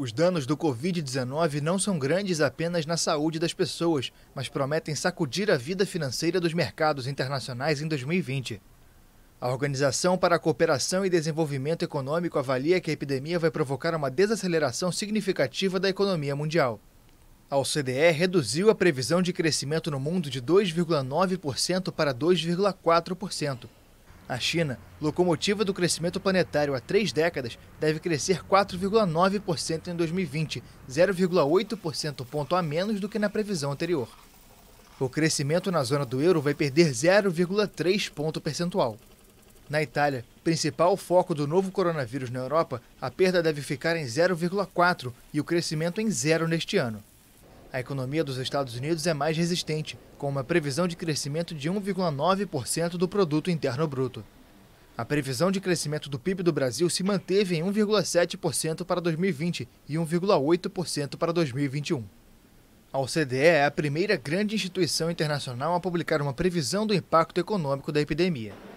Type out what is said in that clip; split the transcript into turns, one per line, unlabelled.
Os danos do Covid-19 não são grandes apenas na saúde das pessoas, mas prometem sacudir a vida financeira dos mercados internacionais em 2020. A Organização para a Cooperação e Desenvolvimento Econômico avalia que a epidemia vai provocar uma desaceleração significativa da economia mundial. A OCDE reduziu a previsão de crescimento no mundo de 2,9% para 2,4%. A China, locomotiva do crescimento planetário há três décadas, deve crescer 4,9% em 2020, 0,8% ponto a menos do que na previsão anterior. O crescimento na zona do euro vai perder 0,3 ponto percentual. Na Itália, principal foco do novo coronavírus na Europa, a perda deve ficar em 0,4 e o crescimento em zero neste ano. A economia dos Estados Unidos é mais resistente, com uma previsão de crescimento de 1,9% do produto interno bruto. A previsão de crescimento do PIB do Brasil se manteve em 1,7% para 2020 e 1,8% para 2021. A OCDE é a primeira grande instituição internacional a publicar uma previsão do impacto econômico da epidemia.